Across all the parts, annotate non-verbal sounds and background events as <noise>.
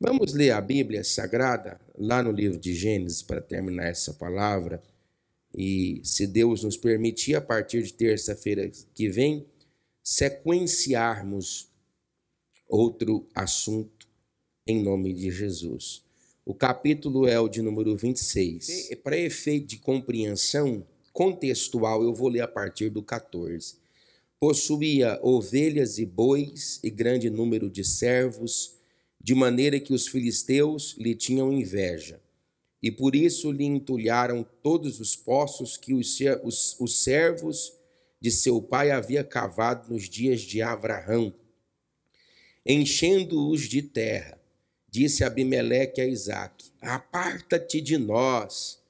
Vamos ler a Bíblia Sagrada, lá no livro de Gênesis, para terminar essa palavra. E, se Deus nos permitir, a partir de terça-feira que vem, sequenciarmos outro assunto em nome de Jesus. O capítulo é o de número 26. Para efeito de compreensão contextual, eu vou ler a partir do 14. Possuía ovelhas e bois e grande número de servos de maneira que os filisteus lhe tinham inveja. E por isso lhe entulharam todos os poços que os, os, os servos de seu pai havia cavado nos dias de Abraão, enchendo-os de terra. Disse Abimeleque a Isaac: Aparta-te de nós,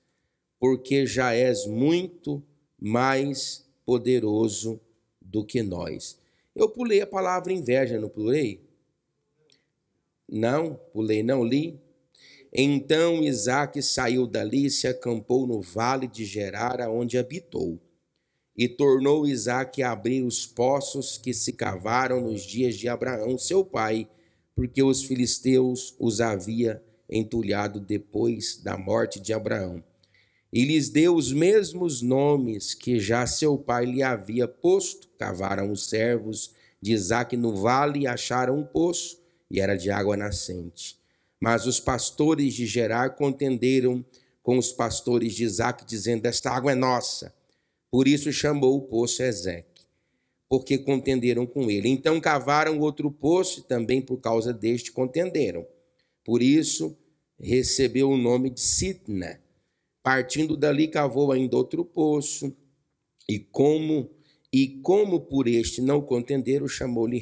porque já és muito mais poderoso do que nós. Eu pulei a palavra inveja, não pulei? Não, pulei, não li. Então Isaac saiu dali e se acampou no vale de Gerara, onde habitou. E tornou Isaac a abrir os poços que se cavaram nos dias de Abraão, seu pai, porque os filisteus os havia entulhado depois da morte de Abraão. E lhes deu os mesmos nomes que já seu pai lhe havia posto. Cavaram os servos de Isaac no vale e acharam um poço e era de água nascente. Mas os pastores de Gerar contenderam com os pastores de Isaac, dizendo: Esta água é nossa. Por isso chamou o poço Ezeque, porque contenderam com ele. Então cavaram outro poço, e também por causa deste contenderam. Por isso recebeu o nome de Sitna. Partindo dali, cavou ainda outro poço, e como e como por este não contenderam, chamou-lhe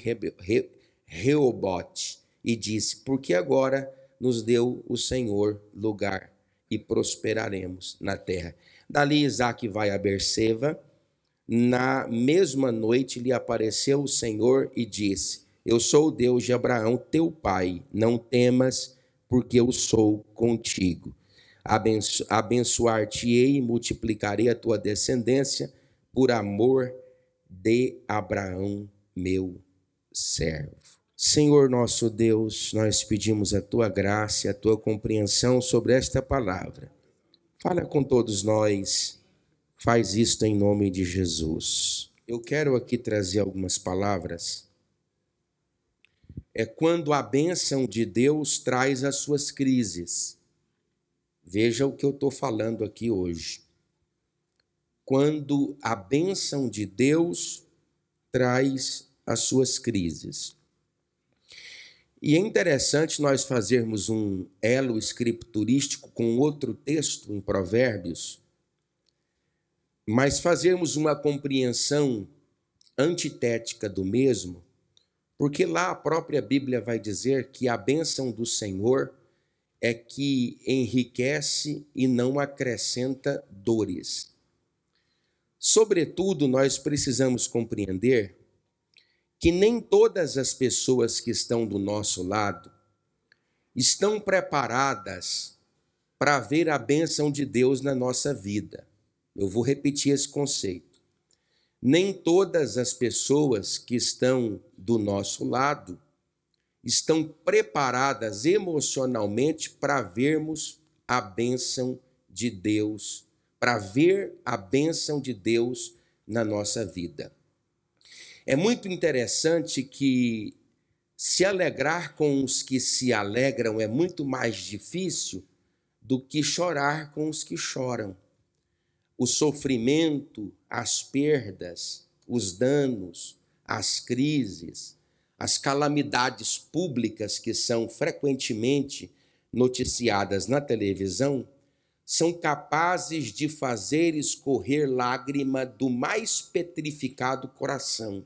Reobote e disse: Porque agora nos deu o Senhor lugar e prosperaremos na terra. Dali Isaac vai a Berseba. Na mesma noite lhe apareceu o Senhor e disse: Eu sou o Deus de Abraão, teu pai. Não temas, porque eu sou contigo. Abenço Abençoar-te-ei e multiplicarei a tua descendência por amor de Abraão, meu servo. Senhor nosso Deus, nós pedimos a tua graça e a tua compreensão sobre esta palavra. Fala com todos nós, faz isto em nome de Jesus. Eu quero aqui trazer algumas palavras. É quando a bênção de Deus traz as suas crises. Veja o que eu estou falando aqui hoje. Quando a bênção de Deus traz as suas crises. E é interessante nós fazermos um elo escriturístico com outro texto em Provérbios, mas fazermos uma compreensão antitética do mesmo, porque lá a própria Bíblia vai dizer que a bênção do Senhor é que enriquece e não acrescenta dores. Sobretudo, nós precisamos compreender que nem todas as pessoas que estão do nosso lado estão preparadas para ver a bênção de Deus na nossa vida. Eu vou repetir esse conceito. Nem todas as pessoas que estão do nosso lado estão preparadas emocionalmente para vermos a bênção de Deus, para ver a bênção de Deus na nossa vida. É muito interessante que se alegrar com os que se alegram é muito mais difícil do que chorar com os que choram. O sofrimento, as perdas, os danos, as crises, as calamidades públicas que são frequentemente noticiadas na televisão são capazes de fazer escorrer lágrima do mais petrificado coração.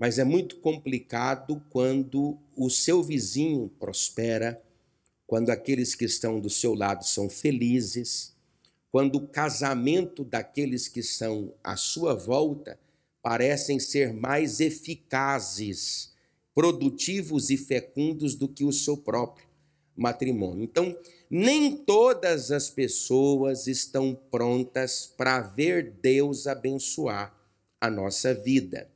Mas é muito complicado quando o seu vizinho prospera, quando aqueles que estão do seu lado são felizes, quando o casamento daqueles que são à sua volta parecem ser mais eficazes, produtivos e fecundos do que o seu próprio matrimônio. Então, nem todas as pessoas estão prontas para ver Deus abençoar a nossa vida.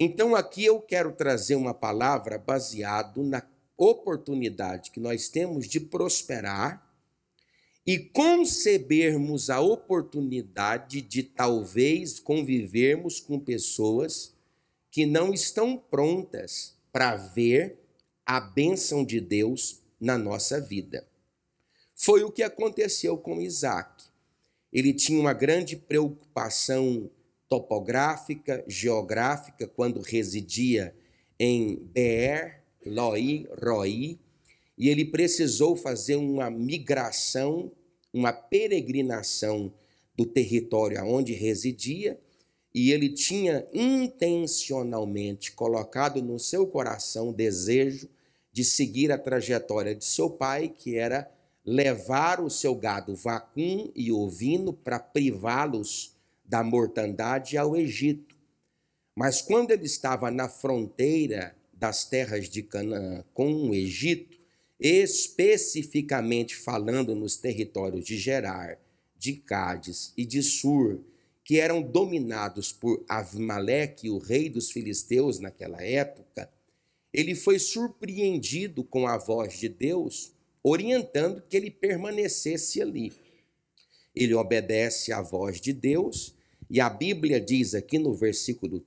Então aqui eu quero trazer uma palavra baseado na oportunidade que nós temos de prosperar e concebermos a oportunidade de talvez convivermos com pessoas que não estão prontas para ver a bênção de Deus na nossa vida. Foi o que aconteceu com Isaac. Ele tinha uma grande preocupação topográfica, geográfica, quando residia em Beer, Loi, Roi, e ele precisou fazer uma migração, uma peregrinação do território onde residia, e ele tinha intencionalmente colocado no seu coração o desejo de seguir a trajetória de seu pai, que era levar o seu gado vacum e ovino para privá-los da mortandade ao Egito. Mas quando ele estava na fronteira das terras de Canaã com o Egito, especificamente falando nos territórios de Gerar, de Cádiz e de Sur, que eram dominados por Avimeleque, o rei dos filisteus naquela época, ele foi surpreendido com a voz de Deus, orientando que ele permanecesse ali. Ele obedece à voz de Deus e a Bíblia diz aqui no versículo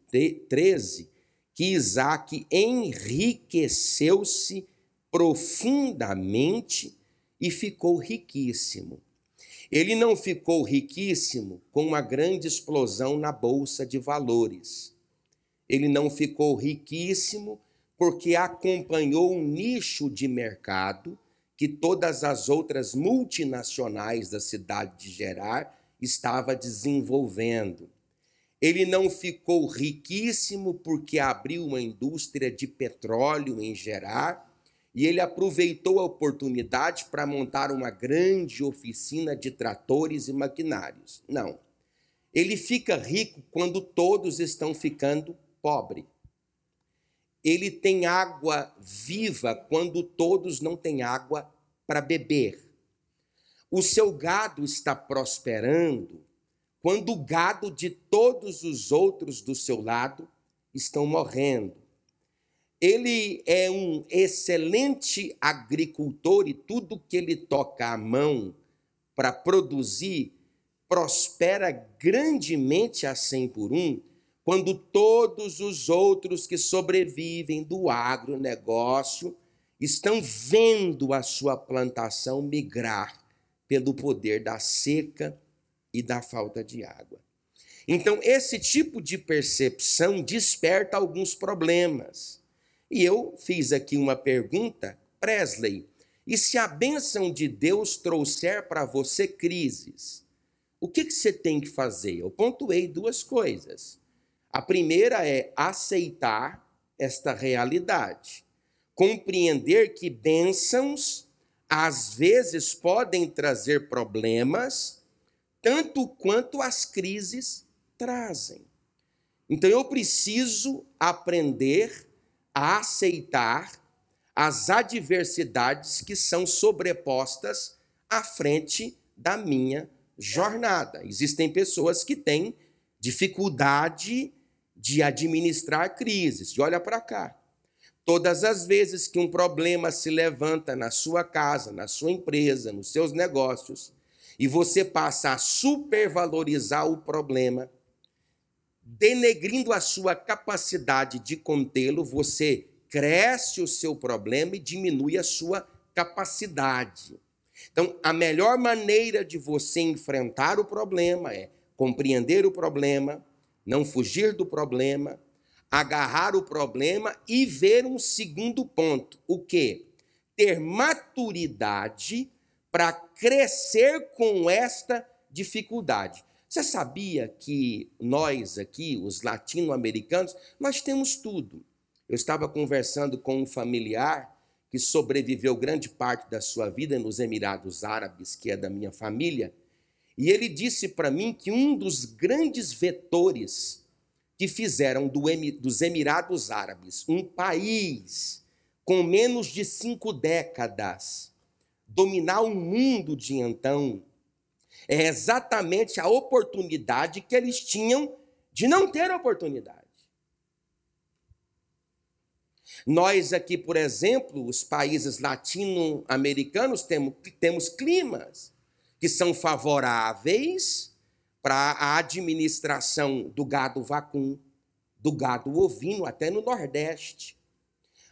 13 que Isaac enriqueceu-se profundamente e ficou riquíssimo. Ele não ficou riquíssimo com uma grande explosão na bolsa de valores. Ele não ficou riquíssimo porque acompanhou um nicho de mercado que todas as outras multinacionais da cidade de Gerar estava desenvolvendo. Ele não ficou riquíssimo porque abriu uma indústria de petróleo em Gerar e ele aproveitou a oportunidade para montar uma grande oficina de tratores e maquinários. Não. Ele fica rico quando todos estão ficando pobre. Ele tem água viva quando todos não têm água para beber. O seu gado está prosperando quando o gado de todos os outros do seu lado estão morrendo. Ele é um excelente agricultor e tudo que ele toca à mão para produzir prospera grandemente a 100 por um, quando todos os outros que sobrevivem do agronegócio estão vendo a sua plantação migrar pelo poder da seca e da falta de água. Então, esse tipo de percepção desperta alguns problemas. E eu fiz aqui uma pergunta, Presley. E se a bênção de Deus trouxer para você crises, o que, que você tem que fazer? Eu pontuei duas coisas. A primeira é aceitar esta realidade, compreender que bênçãos às vezes podem trazer problemas, tanto quanto as crises trazem. Então eu preciso aprender a aceitar as adversidades que são sobrepostas à frente da minha jornada. Existem pessoas que têm dificuldade de administrar crises, de olha para cá. Todas as vezes que um problema se levanta na sua casa, na sua empresa, nos seus negócios, e você passa a supervalorizar o problema, denegrindo a sua capacidade de contê-lo, você cresce o seu problema e diminui a sua capacidade. Então, a melhor maneira de você enfrentar o problema é compreender o problema, não fugir do problema, agarrar o problema e ver um segundo ponto, o que? Ter maturidade para crescer com esta dificuldade. Você sabia que nós aqui, os latino-americanos, nós temos tudo. Eu estava conversando com um familiar que sobreviveu grande parte da sua vida nos Emirados Árabes, que é da minha família, e ele disse para mim que um dos grandes vetores que fizeram do, dos Emirados Árabes um país com menos de cinco décadas dominar o mundo de então é exatamente a oportunidade que eles tinham de não ter oportunidade. Nós aqui, por exemplo, os países latino-americanos temos, temos climas que são favoráveis para a administração do gado vacum, do gado ovino, até no Nordeste,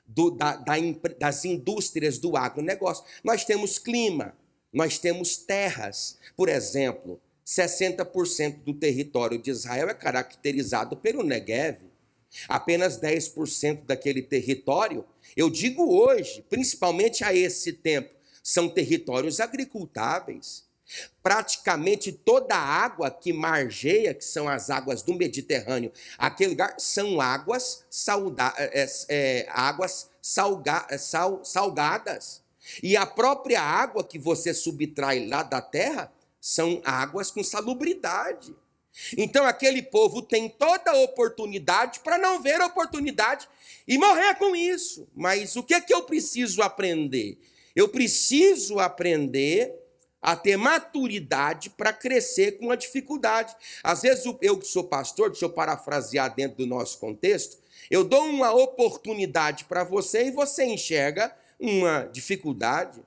do, da, da, das indústrias do agronegócio. Nós temos clima, nós temos terras. Por exemplo, 60% do território de Israel é caracterizado pelo Negev. Apenas 10% daquele território, eu digo hoje, principalmente a esse tempo, são territórios agricultáveis. Praticamente toda a água que margeia, que são as águas do Mediterrâneo, aquele lugar, são águas, salda, é, é, é, águas salga, é, sal, salgadas. E a própria água que você subtrai lá da terra são águas com salubridade. Então aquele povo tem toda a oportunidade para não ver a oportunidade e morrer com isso. Mas o que é que eu preciso aprender? Eu preciso aprender a ter maturidade para crescer com a dificuldade. Às vezes, eu que sou pastor, deixa eu parafrasear dentro do nosso contexto, eu dou uma oportunidade para você e você enxerga uma dificuldade.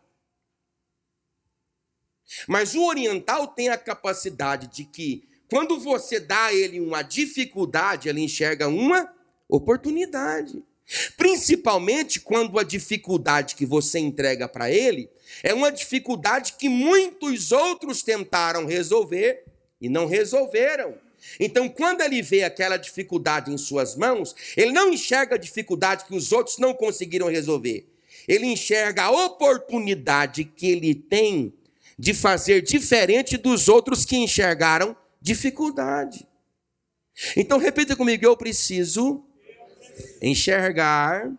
Mas o oriental tem a capacidade de que, quando você dá a ele uma dificuldade, ele enxerga uma oportunidade. Principalmente quando a dificuldade que você entrega para ele é uma dificuldade que muitos outros tentaram resolver e não resolveram. Então, quando ele vê aquela dificuldade em suas mãos, ele não enxerga a dificuldade que os outros não conseguiram resolver. Ele enxerga a oportunidade que ele tem de fazer diferente dos outros que enxergaram dificuldade. Então, repita comigo: eu preciso Enxergar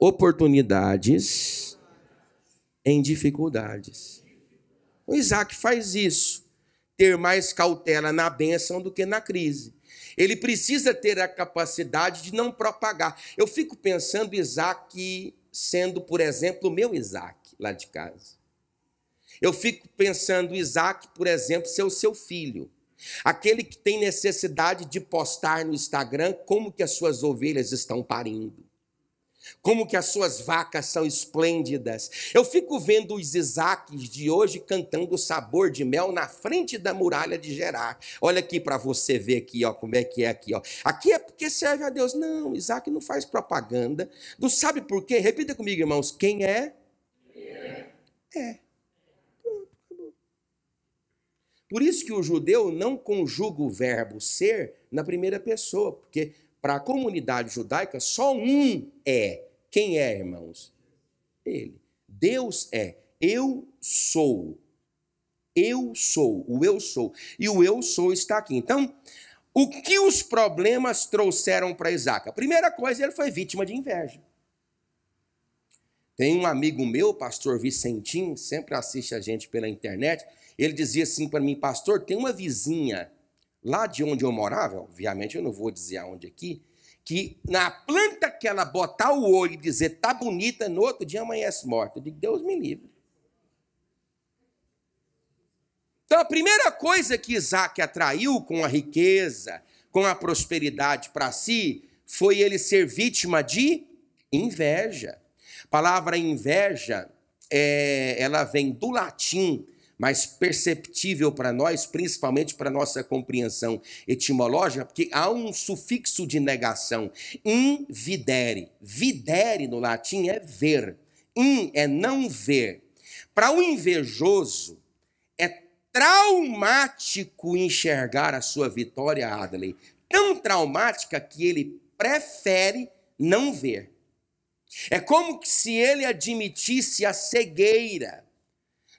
oportunidades em dificuldades. O Isaac faz isso. Ter mais cautela na bênção do que na crise. Ele precisa ter a capacidade de não propagar. Eu fico pensando Isaac sendo, por exemplo, o meu Isaac lá de casa. Eu fico pensando Isaac, por exemplo, ser o seu filho. Aquele que tem necessidade de postar no Instagram como que as suas ovelhas estão parindo. Como que as suas vacas são esplêndidas. Eu fico vendo os Isaques de hoje cantando o sabor de mel na frente da muralha de Gerar. Olha aqui para você ver aqui, ó, como é que é aqui, ó. Aqui é porque serve a Deus. Não, Isaac não faz propaganda. Não sabe por quê? Repita comigo, irmãos. Quem é? É. é. Por isso que o judeu não conjuga o verbo ser na primeira pessoa, porque para a comunidade judaica só um é. Quem é, irmãos? Ele. Deus é. Eu sou. Eu sou. O eu sou. E o eu sou está aqui. Então, o que os problemas trouxeram para Isaac? A primeira coisa, ele foi vítima de inveja. Tem um amigo meu, pastor Vicentinho, sempre assiste a gente pela internet. Ele dizia assim para mim, pastor, tem uma vizinha lá de onde eu morava, obviamente eu não vou dizer aonde aqui, que na planta que ela botar o olho e dizer tá bonita, no outro dia amanhece morta. Eu digo, Deus me livre. Então a primeira coisa que Isaac atraiu com a riqueza, com a prosperidade para si, foi ele ser vítima de inveja. A palavra inveja, é, ela vem do latim, mas perceptível para nós, principalmente para nossa compreensão etimológica, porque há um sufixo de negação. Invidere. Videre no latim é ver. In é não ver. Para o invejoso, é traumático enxergar a sua vitória, Adley. Tão traumática que ele prefere não ver. É como se ele admitisse a cegueira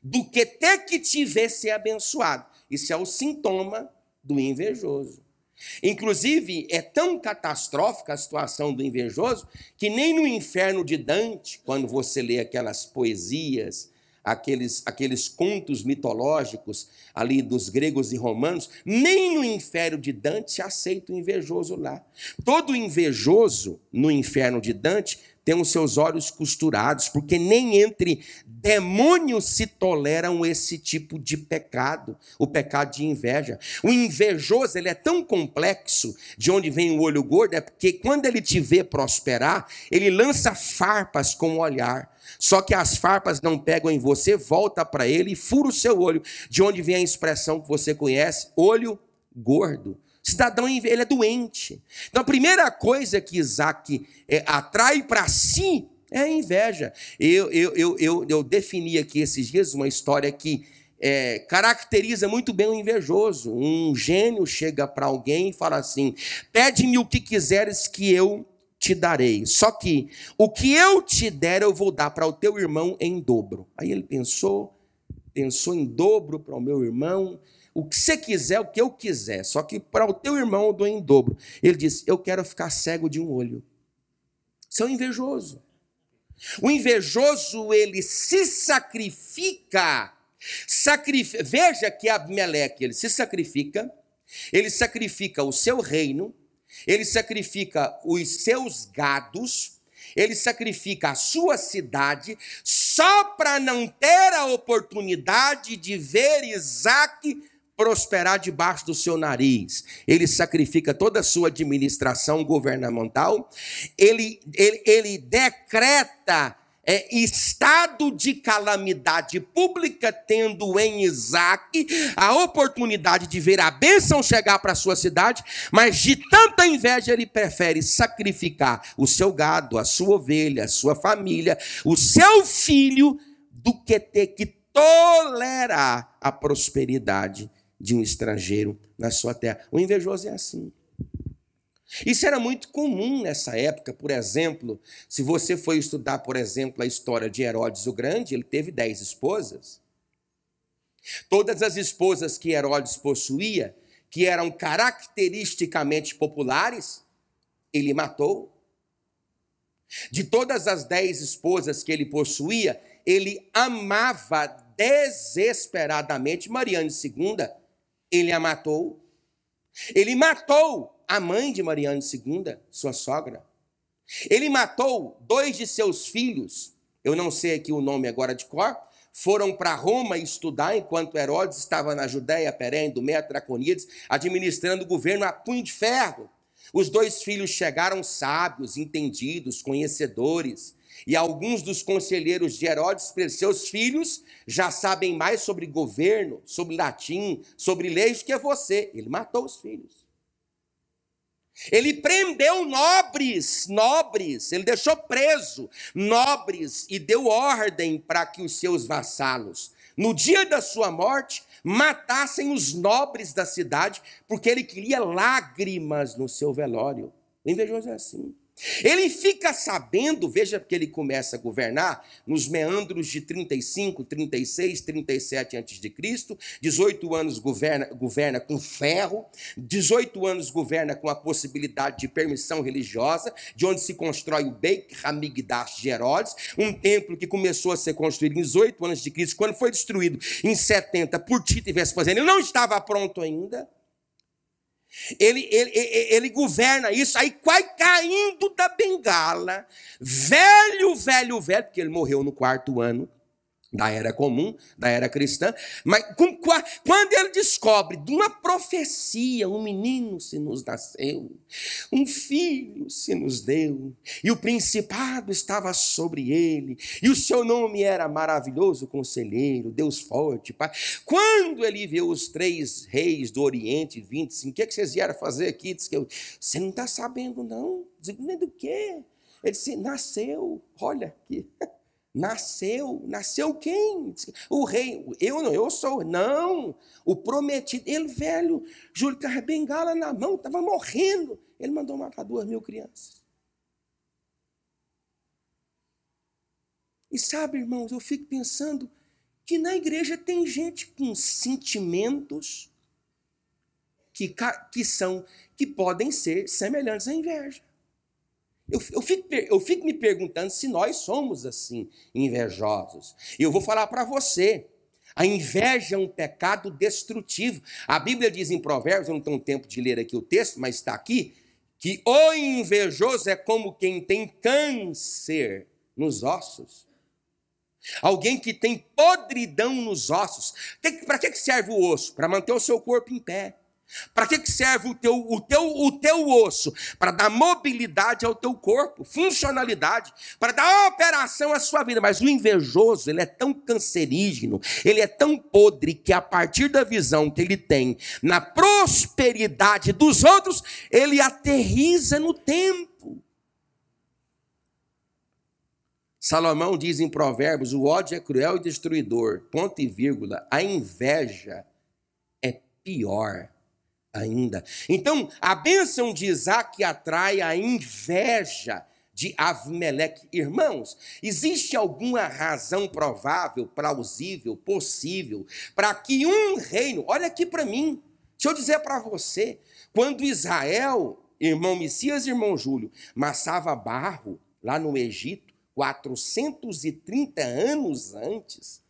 do que ter que te ver ser abençoado. Isso é o sintoma do invejoso. Inclusive, é tão catastrófica a situação do invejoso que nem no inferno de Dante, quando você lê aquelas poesias, aqueles, aqueles contos mitológicos ali dos gregos e romanos, nem no inferno de Dante se aceita o invejoso lá. Todo invejoso no inferno de Dante tem os seus olhos costurados, porque nem entre demônios se toleram esse tipo de pecado, o pecado de inveja. O invejoso, ele é tão complexo, de onde vem o olho gordo, é porque quando ele te vê prosperar, ele lança farpas com o olhar. Só que as farpas não pegam em você, volta para ele e fura o seu olho, de onde vem a expressão que você conhece, olho gordo cidadão ele é doente. Então a primeira coisa que Isaac é, atrai para si é a inveja. Eu, eu, eu, eu, eu, defini aqui esses dias uma história que é, caracteriza muito bem o invejoso. Um gênio chega para alguém e fala assim: pede-me o que quiseres que eu te darei. Só que o que eu te der, eu vou dar para o teu irmão em dobro. Aí ele pensou, pensou em dobro para o meu irmão o que você quiser, o que eu quiser, só que para o teu irmão eu dou em dobro. Ele disse: Eu quero ficar cego de um olho. Isso é um invejoso. O invejoso, ele se sacrifica. Sacrifica. Veja que Abimeleque, ele se sacrifica, ele sacrifica o seu reino, ele sacrifica os seus gados, ele sacrifica a sua cidade, só para não ter a oportunidade de ver Isaac prosperar debaixo do seu nariz. Ele sacrifica toda a sua administração governamental, ele, ele, ele decreta é, estado de calamidade pública, tendo em Isaac a oportunidade de ver a bênção chegar para sua cidade, mas de tanta inveja ele prefere sacrificar o seu gado, a sua ovelha, a sua família, o seu filho, do que ter que tolerar a prosperidade de um estrangeiro na sua terra. O invejoso é assim. Isso era muito comum nessa época, por exemplo, se você foi estudar, por exemplo, a história de Herodes o Grande, ele teve dez esposas. Todas as esposas que Herodes possuía, que eram caracteristicamente populares, ele matou. De todas as dez esposas que ele possuía, ele amava desesperadamente Mariane II, ele a matou. Ele matou a mãe de Mariana II, sua sogra. Ele matou dois de seus filhos, eu não sei aqui o nome agora de cor, foram para Roma estudar enquanto Herodes estava na Judéia, Perém, Dumeia, Traconides, administrando o governo a punho de ferro. Os dois filhos chegaram sábios, entendidos, conhecedores. E alguns dos conselheiros de Herodes, seus filhos, já sabem mais sobre governo, sobre latim, sobre leis do que você. Ele matou os filhos. Ele prendeu nobres, nobres, ele deixou preso nobres e deu ordem para que os seus vassalos, no dia da sua morte, matassem os nobres da cidade, porque ele queria lágrimas no seu velório. Invejoso é assim. Ele fica sabendo, veja que ele começa a governar nos meandros de 35, 36, 37 a.C., 18 anos governa, governa com ferro, 18 anos governa com a possibilidade de permissão religiosa, de onde se constrói o Beit Hamigdash de Herodes, um templo que começou a ser construído em 18 anos de Cristo, quando foi destruído em 70 por Tito e Vespasiano, ele não estava pronto ainda. Ele, ele, ele governa isso, aí vai caindo da bengala, velho, velho, velho, porque ele morreu no quarto ano da era comum, da era cristã, mas com, quando ele descobre de uma profecia, um menino se nos nasceu, um filho se nos deu, e o principado estava sobre ele, e o seu nome era maravilhoso conselheiro, Deus forte, pai. Quando ele viu os três reis do Oriente, 25, assim, o é que, vocês vieram fazer aqui? Diz que eu, você não está sabendo não, digo, nem do quê? Ele disse, nasceu, olha aqui. <laughs> Nasceu, nasceu quem? O rei, eu não, eu sou, não, o prometido. Ele, velho, Júlio estava bengala na mão, estava morrendo. Ele mandou matar duas mil crianças. E sabe, irmãos, eu fico pensando que na igreja tem gente com sentimentos que, que são, que podem ser semelhantes à inveja. Eu, eu, fico, eu fico me perguntando se nós somos assim, invejosos. E eu vou falar para você. A inveja é um pecado destrutivo. A Bíblia diz em Provérbios, eu não tenho tempo de ler aqui o texto, mas está aqui, que o invejoso é como quem tem câncer nos ossos. Alguém que tem podridão nos ossos. Para que serve o osso? Para manter o seu corpo em pé. Para que, que serve o teu, o teu, o teu osso? Para dar mobilidade ao teu corpo, funcionalidade, para dar operação à sua vida. Mas o invejoso, ele é tão cancerígeno, ele é tão podre, que a partir da visão que ele tem na prosperidade dos outros, ele aterriza no tempo. Salomão diz em Provérbios: o ódio é cruel e destruidor, ponto e vírgula, a inveja é pior ainda. Então, a bênção de Isaac atrai a inveja de Avimeleque. Irmãos, existe alguma razão provável, plausível, possível, para que um reino, olha aqui para mim, deixa eu dizer para você, quando Israel, irmão Messias e irmão Júlio, massava barro lá no Egito, 430 anos antes,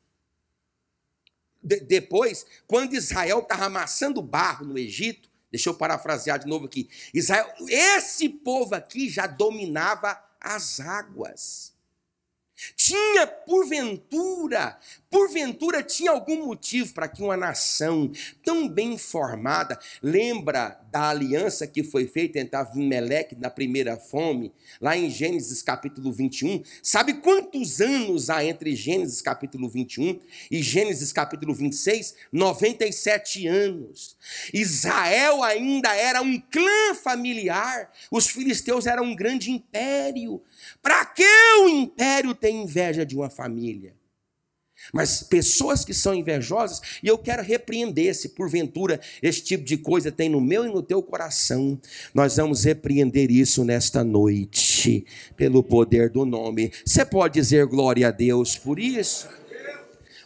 de, depois, quando Israel estava amassando barro no Egito, deixa eu parafrasear de novo aqui, Israel, esse povo aqui já dominava as águas. Tinha porventura Porventura tinha algum motivo para que uma nação tão bem formada, lembra da aliança que foi feita entre Avimeleque na primeira fome, lá em Gênesis capítulo 21? Sabe quantos anos há entre Gênesis capítulo 21 e Gênesis capítulo 26? 97 anos. Israel ainda era um clã familiar, os filisteus eram um grande império. Para que o império tem inveja de uma família? mas pessoas que são invejosas, e eu quero repreender se porventura esse tipo de coisa tem no meu e no teu coração. Nós vamos repreender isso nesta noite, pelo poder do nome. Você pode dizer glória a Deus por isso?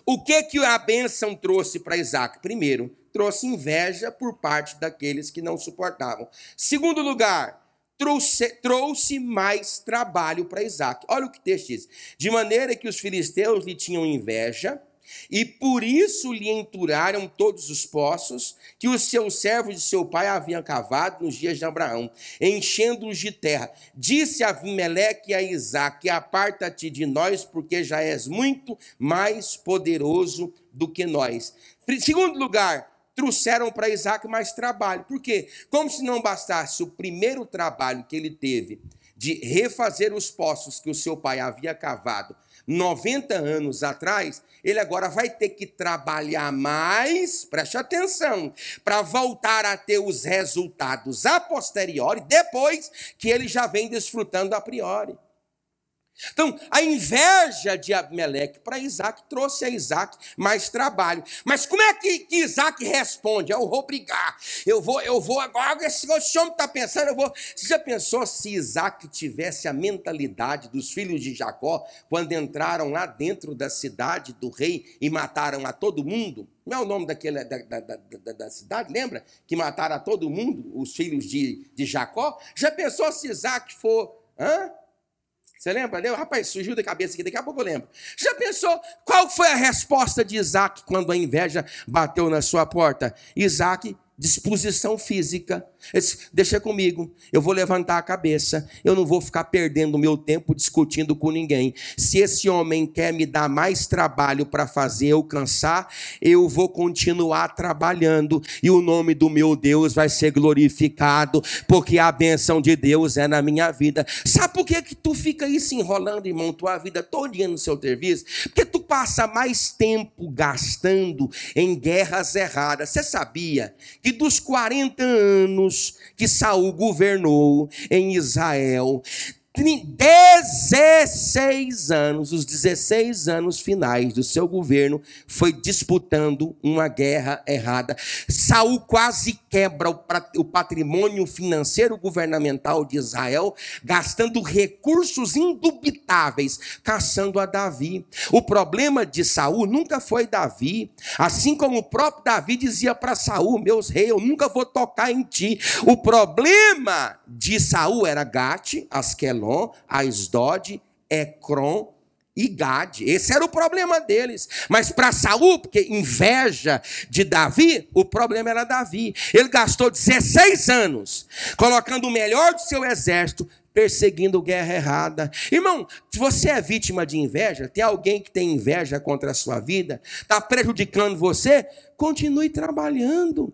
O que que a bênção trouxe para Isaac? Primeiro, trouxe inveja por parte daqueles que não suportavam. Segundo lugar, trouxe, trouxe mais trabalho para Isaac. Olha o que o texto diz. De maneira que os filisteus lhe tinham inveja, e por isso lhe enturaram todos os poços que os seus servos de seu pai haviam cavado nos dias de Abraão, enchendo-os de terra. Disse Avimeleque a Isaac: Aparta-te de nós, porque já és muito mais poderoso do que nós. Segundo lugar, trouxeram para Isaac mais trabalho. Por quê? Como se não bastasse o primeiro trabalho que ele teve de refazer os poços que o seu pai havia cavado 90 anos atrás, ele agora vai ter que trabalhar mais, preste atenção, para voltar a ter os resultados a posteriori, depois que ele já vem desfrutando a priori. Então, a inveja de Abimeleque para Isaac trouxe a Isaac mais trabalho. Mas como é que, que Isaac responde? Eu vou brigar, eu vou, eu vou agora, esse homem está pensando, eu vou. Você já pensou se Isaac tivesse a mentalidade dos filhos de Jacó quando entraram lá dentro da cidade do rei e mataram a todo mundo? Não é o nome daquele, da, da, da, da, cidade, lembra? Que mataram a todo mundo, os filhos de, de Jacó? Já pensou se Isaac for. Hã? Você lembra? Eu, rapaz, surgiu da cabeça aqui, daqui a pouco eu lembro. Já pensou qual foi a resposta de Isaac quando a inveja bateu na sua porta? Isaac disposição física. Disse, Deixa comigo, eu vou levantar a cabeça, eu não vou ficar perdendo meu tempo discutindo com ninguém. Se esse homem quer me dar mais trabalho para fazer eu cansar, eu vou continuar trabalhando e o nome do meu Deus vai ser glorificado, porque a benção de Deus é na minha vida. Sabe por que, que tu fica aí se enrolando, irmão, tua vida todo dia no seu serviço? Porque passa mais tempo gastando em guerras erradas. Você sabia que dos 40 anos que Saul governou em Israel, 16 anos, os 16 anos finais do seu governo, foi disputando uma guerra errada. Saul quase quebra o patrimônio financeiro governamental de Israel, gastando recursos indubitáveis, caçando a Davi. O problema de Saul nunca foi Davi, assim como o próprio Davi dizia para Saul: "Meus reis, eu nunca vou tocar em ti". O problema de Saul era Gate, Asquelon Elon, Aisdod, e Gad. Esse era o problema deles. Mas para Saul, porque inveja de Davi, o problema era Davi. Ele gastou 16 anos colocando o melhor do seu exército perseguindo guerra errada. Irmão, se você é vítima de inveja, tem alguém que tem inveja contra a sua vida, está prejudicando você, continue trabalhando.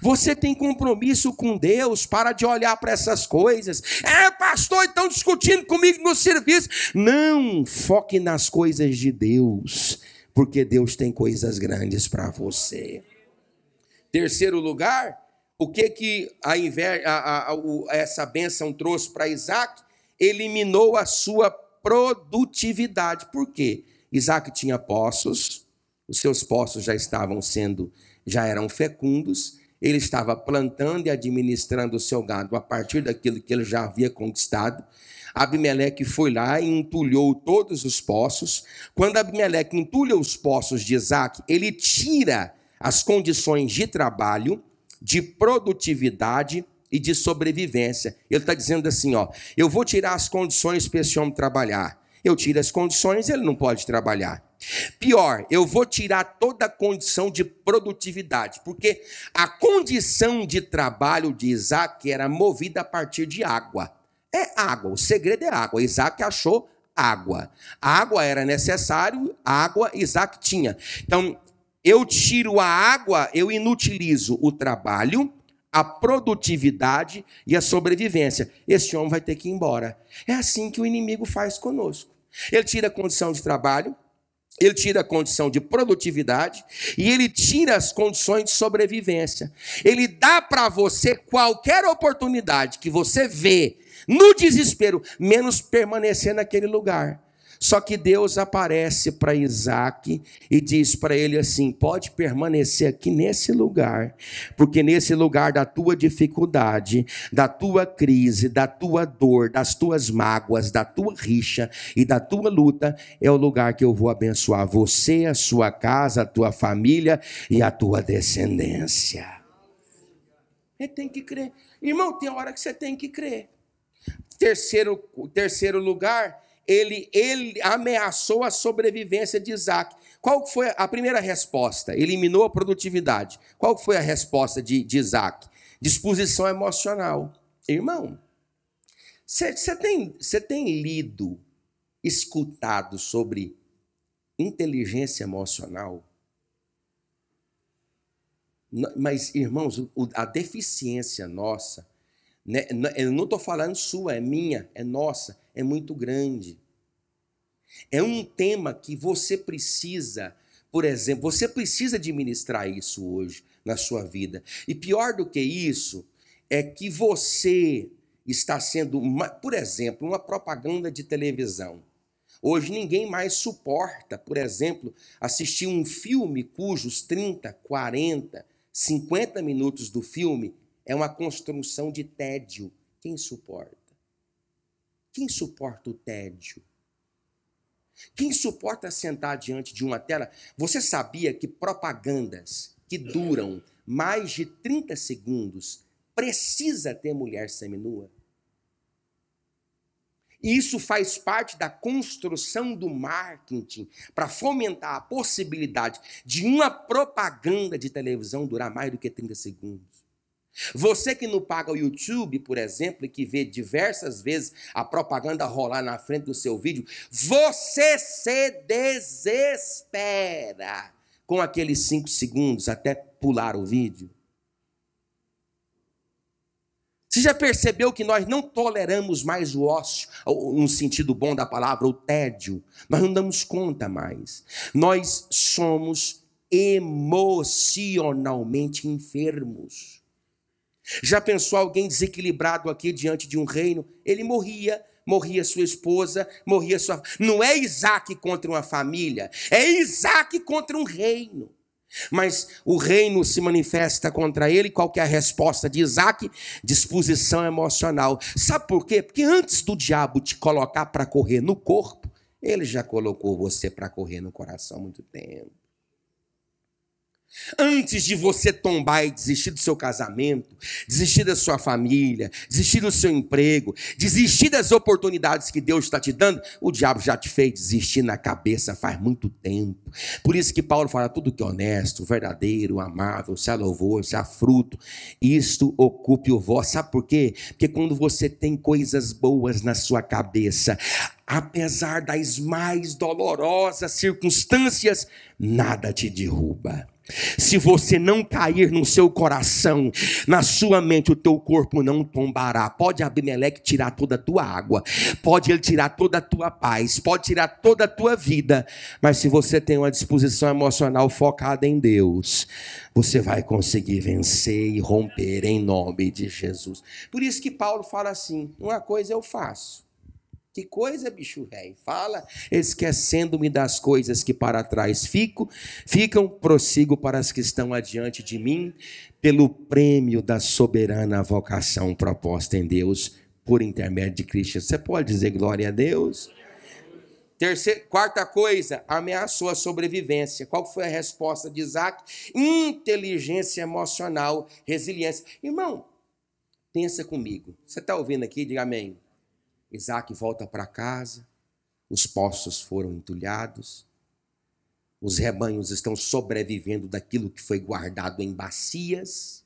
Você tem compromisso com Deus, para de olhar para essas coisas. É, pastor, estão discutindo comigo no serviço. Não, foque nas coisas de Deus, porque Deus tem coisas grandes para você. Terceiro lugar, o que que a, a, a, essa bênção trouxe para Isaac? Eliminou a sua produtividade. Por quê? Isaac tinha poços, os seus poços já estavam sendo, já eram fecundos, ele estava plantando e administrando o seu gado a partir daquilo que ele já havia conquistado. Abimeleque foi lá e entulhou todos os poços. Quando Abimeleque entulha os poços de Isaac, ele tira as condições de trabalho, de produtividade e de sobrevivência. Ele está dizendo assim: ó, eu vou tirar as condições para esse homem trabalhar. Eu tiro as condições, ele não pode trabalhar. Pior, eu vou tirar toda a condição de produtividade, porque a condição de trabalho de Isaac era movida a partir de água. É água, o segredo é água. Isaac achou água. A água era necessário, água Isaac tinha. Então, eu tiro a água, eu inutilizo o trabalho, a produtividade e a sobrevivência. Esse homem vai ter que ir embora. É assim que o inimigo faz conosco. Ele tira a condição de trabalho, ele tira a condição de produtividade e ele tira as condições de sobrevivência. Ele dá para você qualquer oportunidade que você vê no desespero, menos permanecer naquele lugar. Só que Deus aparece para Isaac e diz para ele assim: pode permanecer aqui nesse lugar, porque nesse lugar da tua dificuldade, da tua crise, da tua dor, das tuas mágoas, da tua rixa e da tua luta, é o lugar que eu vou abençoar você, a sua casa, a tua família e a tua descendência. Ele tem que crer. Irmão, tem hora que você tem que crer. Terceiro, terceiro lugar ele, ele ameaçou a sobrevivência de Isaac. Qual foi a primeira resposta? Eliminou a produtividade. Qual foi a resposta de, de Isaac? Disposição emocional. Irmão, você tem, tem lido, escutado sobre inteligência emocional? Mas, irmãos, a deficiência nossa né? Eu não estou falando sua, é minha, é nossa, é muito grande. É um tema que você precisa, por exemplo, você precisa administrar isso hoje na sua vida. E pior do que isso, é que você está sendo, uma, por exemplo, uma propaganda de televisão. Hoje ninguém mais suporta, por exemplo, assistir um filme cujos 30, 40, 50 minutos do filme é uma construção de tédio. Quem suporta? Quem suporta o tédio? Quem suporta sentar diante de uma tela? Você sabia que propagandas que duram mais de 30 segundos precisa ter mulher seminua? E isso faz parte da construção do marketing para fomentar a possibilidade de uma propaganda de televisão durar mais do que 30 segundos. Você que não paga o YouTube, por exemplo, e que vê diversas vezes a propaganda rolar na frente do seu vídeo, você se desespera com aqueles cinco segundos até pular o vídeo. Você já percebeu que nós não toleramos mais o ócio, no sentido bom da palavra, o tédio? Nós não damos conta mais. Nós somos emocionalmente enfermos. Já pensou alguém desequilibrado aqui diante de um reino? Ele morria, morria sua esposa, morria sua. Não é Isaac contra uma família, é Isaac contra um reino. Mas o reino se manifesta contra ele, qual que é a resposta de Isaac? Disposição emocional. Sabe por quê? Porque antes do diabo te colocar para correr no corpo, ele já colocou você para correr no coração há muito tempo. Antes de você tombar e desistir do seu casamento, desistir da sua família, desistir do seu emprego, desistir das oportunidades que Deus está te dando, o diabo já te fez desistir na cabeça faz muito tempo. Por isso que Paulo fala: tudo que é honesto, verdadeiro, amável, se há louvor, se há fruto, isto ocupe o vós. Sabe por quê? Porque quando você tem coisas boas na sua cabeça, apesar das mais dolorosas circunstâncias, nada te derruba. Se você não cair no seu coração, na sua mente, o teu corpo não tombará. Pode Abimeleque tirar toda a tua água, pode ele tirar toda a tua paz, pode tirar toda a tua vida, mas se você tem uma disposição emocional focada em Deus, você vai conseguir vencer e romper em nome de Jesus. Por isso que Paulo fala assim: uma coisa eu faço, que coisa, bicho velho. Fala, esquecendo-me das coisas que para trás fico, ficam, prossigo para as que estão adiante de mim, pelo prêmio da soberana vocação proposta em Deus por intermédio de Cristo. Você pode dizer glória a Deus? Terceira, quarta coisa, ameaçou a sobrevivência. Qual foi a resposta de Isaac? Inteligência emocional, resiliência. Irmão, pensa comigo. Você está ouvindo aqui? Diga amém. Isaac volta para casa, os poços foram entulhados, os rebanhos estão sobrevivendo daquilo que foi guardado em bacias.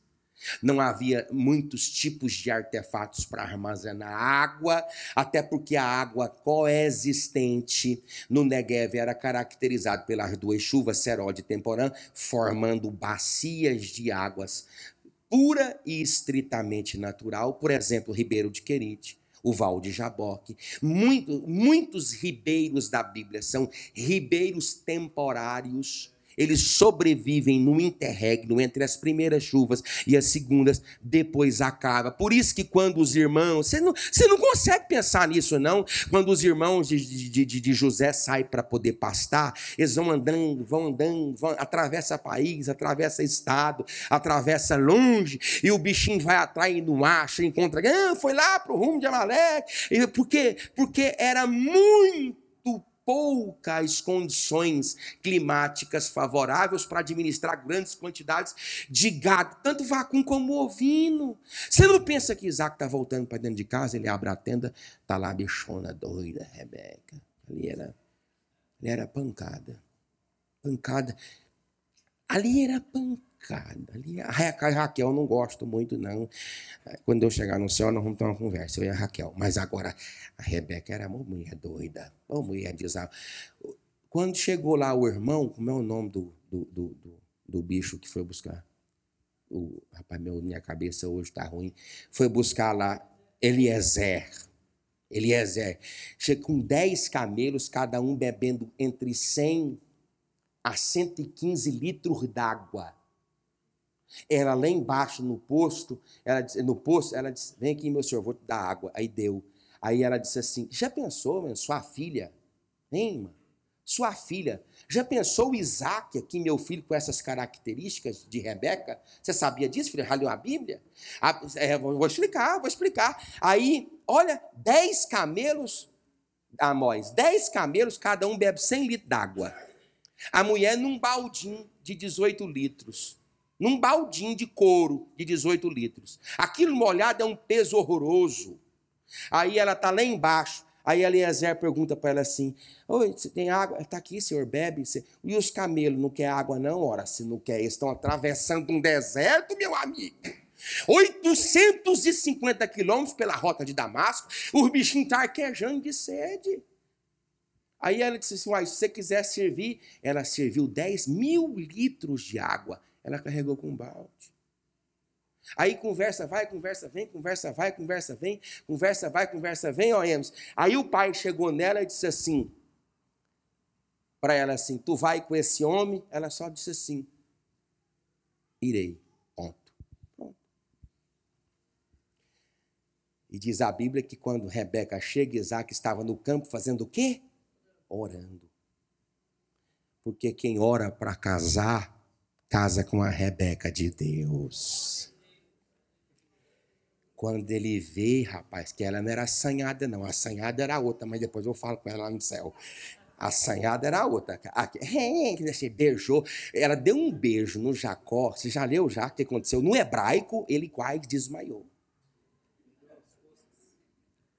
Não havia muitos tipos de artefatos para armazenar água, até porque a água coexistente no Negev era caracterizada pelas duas chuvas, Serod e Temporã, formando bacias de águas pura e estritamente natural, por exemplo, Ribeiro de Querite, o Val de Jaboque. Muito, muitos ribeiros da Bíblia são ribeiros temporários eles sobrevivem no interregno entre as primeiras chuvas e as segundas, depois acaba. Por isso que quando os irmãos, você não, você não consegue pensar nisso não, quando os irmãos de, de, de, de José saem para poder pastar, eles vão andando, vão andando, vão, atravessa país, atravessa estado, atravessa longe, e o bichinho vai atrás e não acha, encontra, ah, foi lá para o rumo de Amaleque, porque, porque era muito poucas condições climáticas favoráveis para administrar grandes quantidades de gado, tanto vacuno como ovino. Você não pensa que Isaac está voltando para dentro de casa, ele abre a tenda, está lá a bichona doida, Rebeca. Ali era, ali era pancada. Pancada. Ali era pancada complicada. Ali, a Raquel não gosto muito, não. Quando eu chegar no céu, nós vamos ter uma conversa, eu e a Raquel. Mas agora, a Rebeca era uma mulher doida, uma mulher desav... Quando chegou lá o irmão, como é o nome do, do, do, do, do bicho que foi buscar? O, rapaz, meu, minha cabeça hoje está ruim. Foi buscar lá Eliezer. Eliezer. Chega com 10 camelos, cada um bebendo entre 100 a 115 litros d'água. Ela lá embaixo no posto, ela disse, no posto, ela disse: "Vem aqui, meu senhor, vou te dar água". Aí deu. Aí ela disse assim: "Já pensou, minha sua filha? Hein, irmã? Sua filha. Já pensou o Isaac aqui, meu filho, com essas características de Rebeca? Você sabia disso, filho? Já leu a Bíblia? Ah, é, vou explicar, vou explicar. Aí, olha, dez camelos, Amós, dez camelos, cada um bebe 100 litros d'água. A mulher num baldinho de 18 litros num baldinho de couro de 18 litros. Aquilo molhado é um peso horroroso. Aí ela está lá embaixo. Aí Eliezer pergunta para ela assim: Oi, você tem água? Está aqui, senhor, bebe. E os camelos não querem água, não? Ora, se não quer, eles estão atravessando um deserto, meu amigo. 850 quilômetros pela rota de Damasco, os bichinhos estão tá arquejando de sede. Aí ela disse assim: Uai, se você quiser servir, ela serviu 10 mil litros de água ela carregou com um balde. Aí conversa vai, conversa vem, conversa vai, conversa vem, conversa vai, conversa vem, ó Emerson. Aí o pai chegou nela e disse assim, para ela assim, tu vai com esse homem? Ela só disse assim, irei, ponto. Pronto. E diz a Bíblia que quando Rebeca chega, Isaac estava no campo fazendo o quê? Orando. Porque quem ora para casar casa com a Rebeca de Deus. Quando ele vê, rapaz, que ela não era assanhada, não. Assanhada era outra, mas depois eu falo com ela lá no céu. Assanhada era outra. Aqui, <laughs> beijou. Ela deu um beijo no Jacó. Você já leu já o que aconteceu? No hebraico, ele quase desmaiou.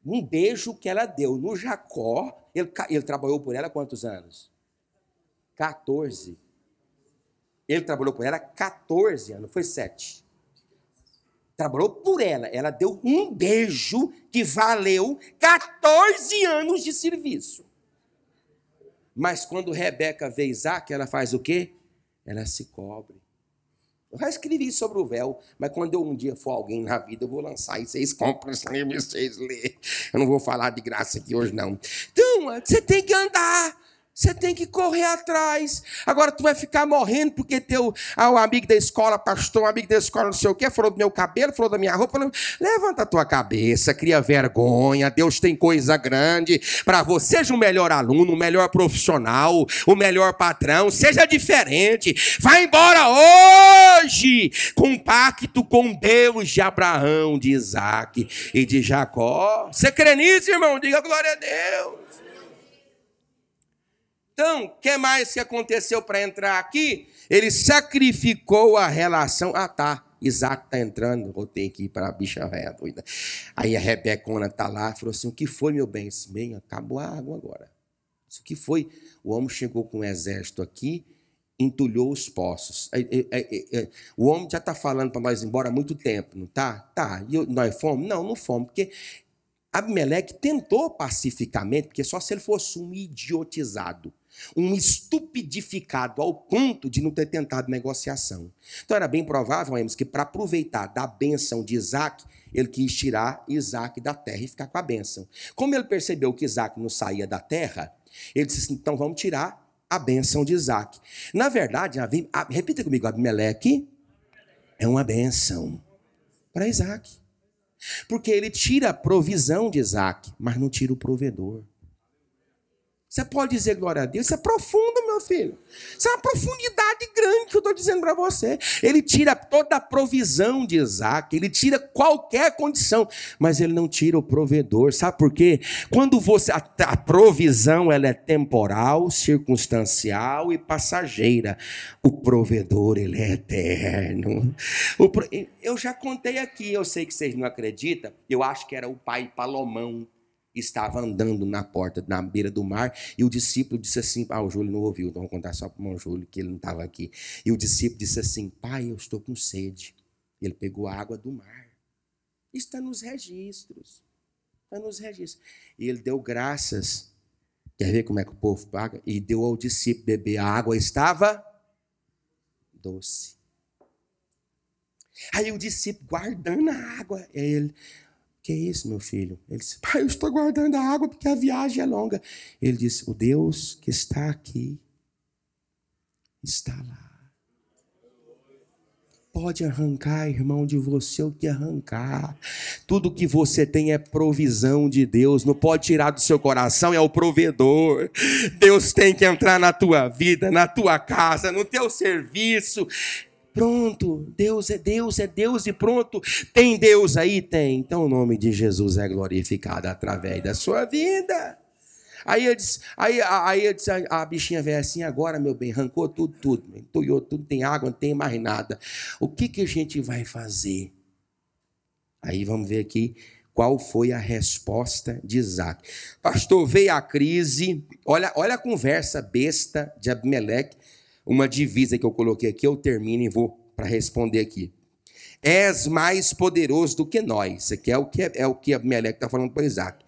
Um beijo que ela deu no Jacó. Ele, ele trabalhou por ela quantos anos? 14. Ele trabalhou por ela 14 anos, foi 7. Trabalhou por ela. Ela deu um beijo que valeu 14 anos de serviço. Mas quando Rebeca vê Isaac, ela faz o quê? Ela se cobre. Eu já escrevi sobre o véu, mas quando eu um dia for alguém na vida, eu vou lançar e vocês compram esse livro e vocês lêem. Eu não vou falar de graça aqui hoje, não. Então, você tem que andar você tem que correr atrás. Agora tu vai ficar morrendo porque teu ah, um amigo da escola, pastor, um amigo da escola, não sei o quê, falou do meu cabelo, falou da minha roupa. Falou... Levanta a tua cabeça, cria vergonha. Deus tem coisa grande para você. Seja o um melhor aluno, o um melhor profissional, o melhor patrão. Seja diferente. Vai embora hoje com pacto com Deus de Abraão, de Isaac e de Jacó. Você crê nisso, irmão? Diga glória a Deus. Então, o que mais que aconteceu para entrar aqui? Ele sacrificou a relação. Ah, tá. Isaac está entrando, voltei aqui para a bicha velha doida. Aí a Rebecona está lá, falou assim: O que foi, meu bem? Disse, bem, acabou a água agora. Isso que foi. O homem chegou com um exército aqui, entulhou os poços. O homem já está falando para nós ir embora há muito tempo, não tá? Tá. E nós fomos? Não, não fomos, porque Abimeleque tentou pacificamente, porque só se ele fosse um idiotizado um estupidificado ao ponto de não ter tentado negociação. Então era bem provável, amigos, que para aproveitar da bênção de Isaac, ele quis tirar Isaac da terra e ficar com a bênção. Como ele percebeu que Isaac não saía da terra, ele disse assim, então vamos tirar a bênção de Isaac. Na verdade, repita comigo, Abimeleque é uma bênção para Isaac. Porque ele tira a provisão de Isaac, mas não tira o provedor. Você pode dizer glória a Deus? Isso é profundo, meu filho. Isso é uma profundidade grande que eu estou dizendo para você. Ele tira toda a provisão de Isaac, ele tira qualquer condição, mas ele não tira o provedor. Sabe por quê? Quando você. A, a provisão ela é temporal, circunstancial e passageira. O provedor, ele é eterno. eu já contei aqui, eu sei que vocês não acreditam, eu acho que era o pai Palomão estava andando na porta, na beira do mar, e o discípulo disse assim: Ah, o Júlio não ouviu, então vou contar só para o irmão Júlio que ele não estava aqui. E o discípulo disse assim: Pai, eu estou com sede. Ele pegou a água do mar. Está nos registros. Está nos registros. E ele deu graças. Quer ver como é que o povo paga? E deu ao discípulo beber. A água estava doce. Aí o discípulo guardando a água, é ele, que é isso, meu filho? Ele disse: Pai, eu estou guardando a água porque a viagem é longa. Ele disse: O Deus que está aqui está lá. Pode arrancar, irmão, de você o que arrancar. Tudo que você tem é provisão de Deus. Não pode tirar do seu coração, é o provedor. Deus tem que entrar na tua vida, na tua casa, no teu serviço pronto. Deus é Deus, é Deus e pronto. Tem Deus aí? Tem. Então o nome de Jesus é glorificado através da sua vida. Aí eu disse, aí, aí eu disse, a, bichinha velha assim, agora, meu bem, arrancou tudo, tudo, entulhou tudo, tem água, não tem mais nada. O que, que a gente vai fazer? Aí vamos ver aqui qual foi a resposta de Isaac. Pastor, veio a crise, olha, olha a conversa besta de Abimeleque uma divisa que eu coloquei aqui, eu termino e vou para responder aqui. És mais poderoso do que nós. Isso aqui é o que, é, é o que Abimeleque está falando para Isaac.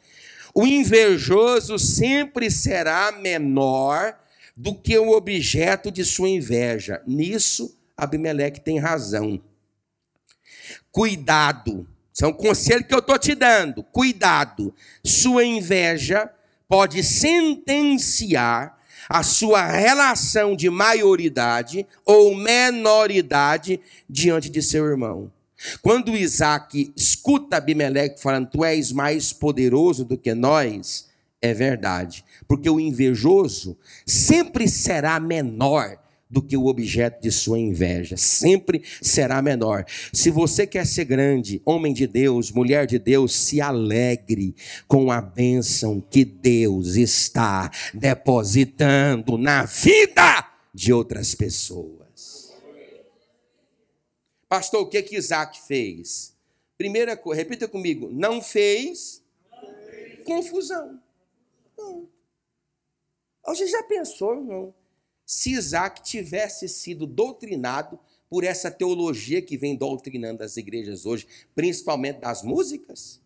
O invejoso sempre será menor do que o objeto de sua inveja. Nisso, Abimeleque tem razão. Cuidado. Isso é um conselho que eu estou te dando. Cuidado. Sua inveja pode sentenciar a sua relação de maioridade ou menoridade diante de seu irmão. Quando Isaac escuta Abimeleque falando, tu és mais poderoso do que nós, é verdade, porque o invejoso sempre será menor do que o objeto de sua inveja. Sempre será menor. Se você quer ser grande, homem de Deus, mulher de Deus, se alegre com a bênção que Deus está depositando na vida de outras pessoas. Pastor, o que que Isaac fez? Primeira coisa, repita comigo, não fez, confusão. Não. Você já pensou, não? se Isaac tivesse sido doutrinado por essa teologia que vem doutrinando as igrejas hoje, principalmente das músicas?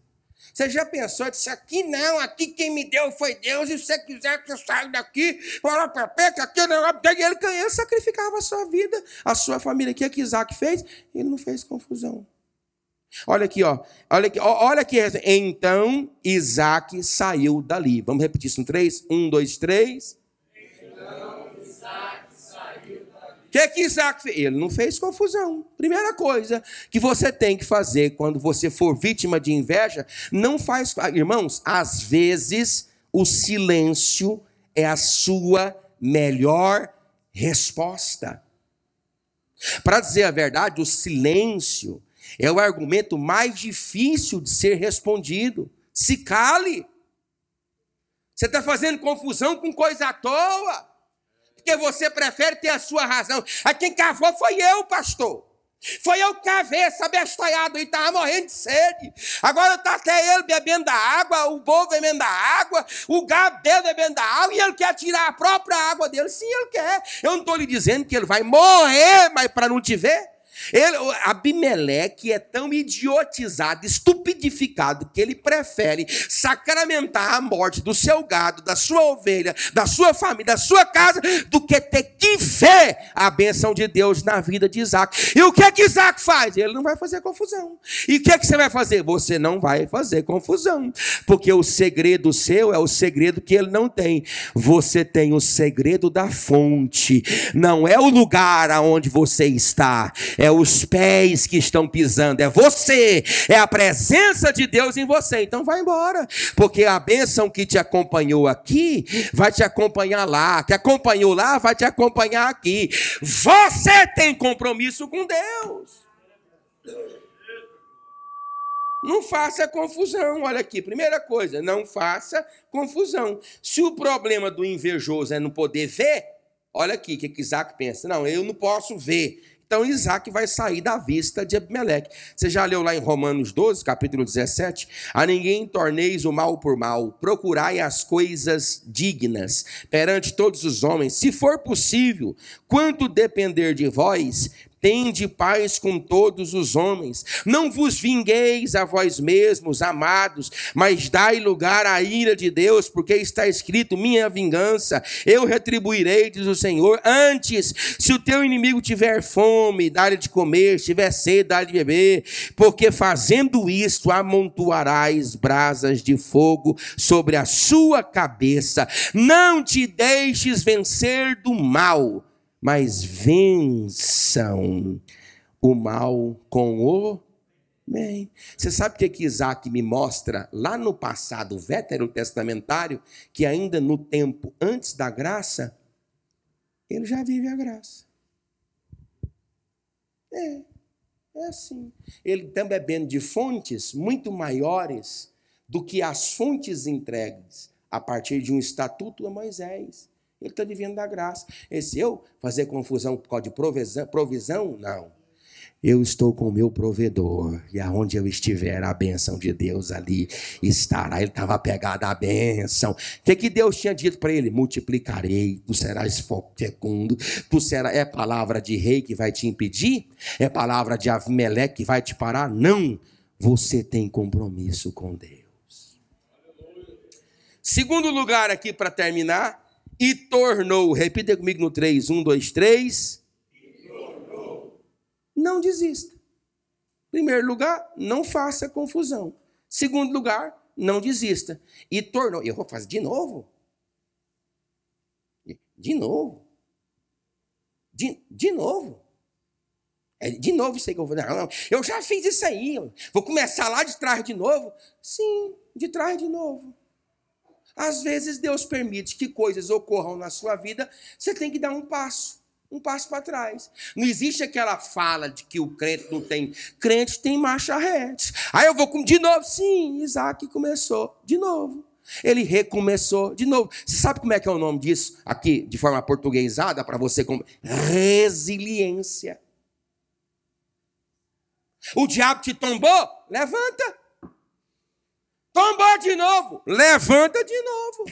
Você já pensou, disse, aqui não, aqui quem me deu foi Deus, e se você quiser que eu saia daqui, para que aqui não e ele, ele sacrificava a sua vida, a sua família. O que é que Isaac fez? Ele não fez confusão. Olha aqui, ó. Olha aqui, ó, olha aqui. Então Isaac saiu dali. Vamos repetir isso no 3? 1, 2, que é que Isaac fez? Ele não fez confusão. Primeira coisa que você tem que fazer quando você for vítima de inveja, não faz. Irmãos, às vezes o silêncio é a sua melhor resposta. Para dizer a verdade, o silêncio é o argumento mais difícil de ser respondido. Se cale. Você está fazendo confusão com coisa à toa porque você prefere ter a sua razão. A quem cavou foi eu, pastor. Foi eu que cavei essa bestalhada e estava morrendo de sede. Agora está até ele bebendo da água, o boi bebendo da água, o gado dele bebendo da água, e ele quer tirar a própria água dele. Sim, ele quer. Eu não estou lhe dizendo que ele vai morrer, mas para não te ver. Ele, Abimeleque é tão idiotizado, estupidificado, que ele prefere sacramentar a morte do seu gado, da sua ovelha, da sua família, da sua casa, do que ter que ver a benção de Deus na vida de Isaac. E o que é que Isaac faz? Ele não vai fazer confusão. E o que é que você vai fazer? Você não vai fazer confusão, porque o segredo seu é o segredo que ele não tem. Você tem o segredo da fonte, não é o lugar aonde você está, é os pés que estão pisando, é você, é a presença de Deus em você. Então vai embora, porque a bênção que te acompanhou aqui vai te acompanhar lá, que acompanhou lá vai te acompanhar aqui. Você tem compromisso com Deus. Não faça confusão. Olha aqui, primeira coisa, não faça confusão. Se o problema do invejoso é não poder ver, olha aqui o que, que Isaac pensa. Não, eu não posso ver. Então Isaac vai sair da vista de Abimeleque. Você já leu lá em Romanos 12, capítulo 17? A ninguém torneis o mal por mal, procurai as coisas dignas perante todos os homens, se for possível, quanto depender de vós, tende paz com todos os homens. Não vos vingueis a vós mesmos, amados, mas dai lugar à ira de Deus, porque está escrito: minha vingança, eu retribuirei, diz o Senhor. Antes, se o teu inimigo tiver fome, dá-lhe de comer, se tiver sede, dá-lhe de beber, porque fazendo isto amontoarás brasas de fogo sobre a sua cabeça. Não te deixes vencer do mal mas vençam o mal com o bem. Você sabe o que, é que Isaac me mostra lá no passado testamentário que ainda no tempo antes da graça, ele já vive a graça. É, é assim. Ele está bebendo de fontes muito maiores do que as fontes entregues a partir de um estatuto a Moisés. Ele está vivendo da graça. E se eu fazer confusão por causa de provisão, provisão não. Eu estou com o meu provedor, e aonde eu estiver, a bênção de Deus ali estará. Ele estava pegado à bênção. O que, que Deus tinha dito para ele? Multiplicarei, tu serás fecundo, tu será É palavra de rei que vai te impedir? É palavra de Avimeleque que vai te parar? Não. Você tem compromisso com Deus. Segundo lugar aqui para terminar, e tornou, repita comigo no 3, 1, 2, 3. E tornou. Não desista. Primeiro lugar, não faça confusão. Segundo lugar, não desista. E tornou, eu vou fazer de novo? De novo? De, de novo? É de novo isso aí que eu vou. Não, não, eu já fiz isso aí. Vou começar lá de trás de novo? Sim, de trás de novo. Às vezes Deus permite que coisas ocorram na sua vida, você tem que dar um passo, um passo para trás. Não existe aquela fala de que o crente não tem. Crente tem marcha reta. Aí eu vou com... de novo. Sim, Isaac começou de novo. Ele recomeçou de novo. Você sabe como é que é o nome disso aqui, de forma portuguesada, para você? Resiliência. O diabo te tombou? Levanta. Tombou de novo, levanta de novo.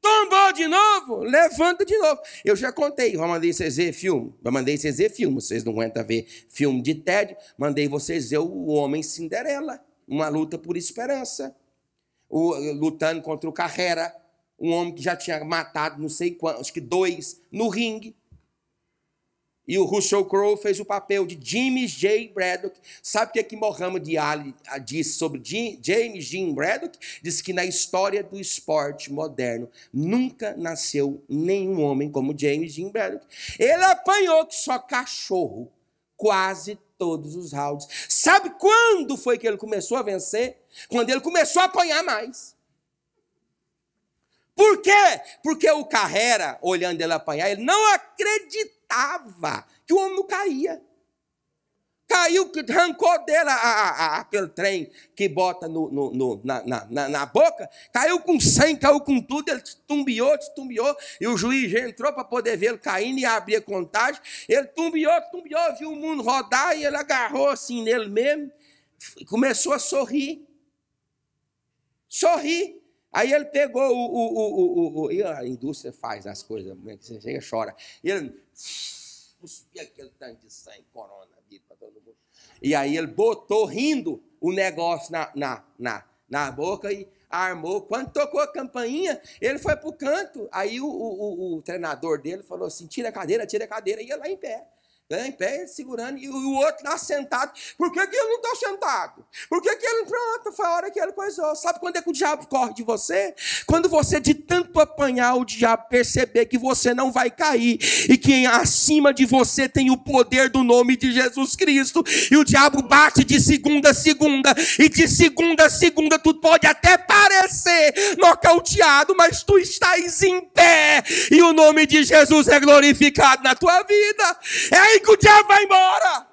Tombou de novo, levanta de novo. Eu já contei, eu mandei vocês ver filme. Eu mandei vocês ver filme. Vocês não aguentam ver filme de tédio. Mandei vocês ver O Homem Cinderela uma luta por esperança. O, lutando contra o Carrera, um homem que já tinha matado não sei quantos, acho que dois, no ringue. E o Russell Crowe fez o papel de James J. Braddock. Sabe o que, é que Mohamed Ali ah, disse sobre James J. Braddock? Diz que na história do esporte moderno nunca nasceu nenhum homem como James J. Braddock. Ele apanhou que só cachorro quase todos os rounds. Sabe quando foi que ele começou a vencer? Quando ele começou a apanhar mais. Por quê? Porque o Carrera, olhando ele apanhar, ele não acreditava gritava que o homem não caía. Caiu, arrancou dele a, a, a aquele trem que bota no, no, no, na, na, na, boca, caiu com sangue, caiu com tudo, ele tumbiou, tumbiou, e o juiz já entrou para poder ver ele caindo e abrir a contagem. Ele tumbiou, tumbiou, viu o mundo rodar e ele agarrou assim nele mesmo, começou a sorrir. sorri Aí ele pegou o. o, o, o, o a indústria faz as coisas, é você chega e chora. Ele subir aquele tanto de sangue, corona, para todo mundo. E aí ele botou rindo o negócio na, na, na, na boca e armou. Quando tocou a campainha, ele foi para o canto. Aí o, o, o, o treinador dele falou assim: tira a cadeira, tira a cadeira. E ia lá em pé. Né? em pé, segurando, e o outro lá sentado. Por que, que não está sentado? Por que, que ele. Pronto, foi a hora que ele coisou. Sabe quando é que o diabo corre de você? Quando você, de tanto apanhar o diabo, perceber que você não vai cair e que acima de você tem o poder do nome de Jesus Cristo, e o diabo bate de segunda a segunda, e de segunda a segunda, tu pode até parecer nocauteado, mas tu estás em pé, e o nome de Jesus é glorificado na tua vida. É a que o diabo vai embora.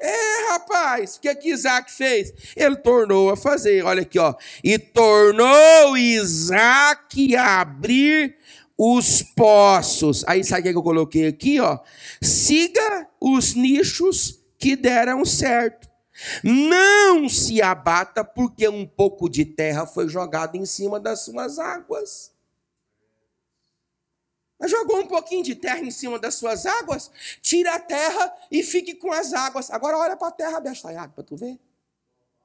É, rapaz, o que, que Isaac fez? Ele tornou a fazer, olha aqui, ó. E tornou Isaac a abrir os poços. Aí sabe o que eu coloquei aqui, ó? Siga os nichos que deram certo. Não se abata, porque um pouco de terra foi jogado em cima das suas águas. Jogou um pouquinho de terra em cima das suas águas, tira a terra e fique com as águas. Agora olha para a terra água, para tu ver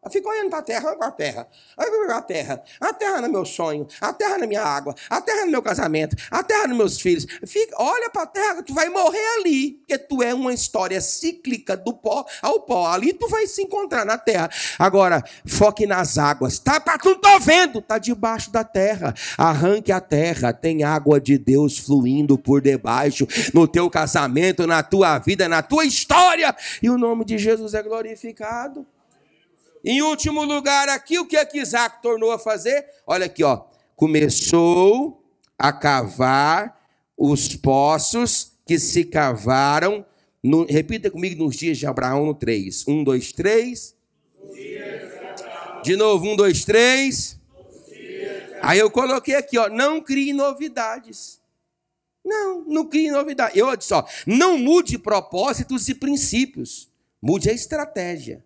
fico olhando para a terra, olha para a terra, olha para a terra. A terra no é meu sonho, a terra na é minha água, a terra no é meu casamento, a terra nos meus filhos. Fica, olha para a terra, tu vai morrer ali, porque tu é uma história cíclica do pó ao pó. Ali tu vai se encontrar na terra. Agora, foque nas águas. Tá, tá tu não tô tá vendo, tá debaixo da terra. Arranque a terra, tem água de Deus fluindo por debaixo no teu casamento, na tua vida, na tua história. E o nome de Jesus é glorificado. Em último lugar, aqui o que, é que Isaac tornou a fazer? Olha aqui, ó. Começou a cavar os poços que se cavaram. No, repita comigo nos dias de Abraão no 3. 1, 2, 3. De novo, 1, 2, 3. Aí eu coloquei aqui, ó. Não crie novidades. Não, não crie novidades. Eu disse, ó. Não mude propósitos e princípios. Mude a estratégia.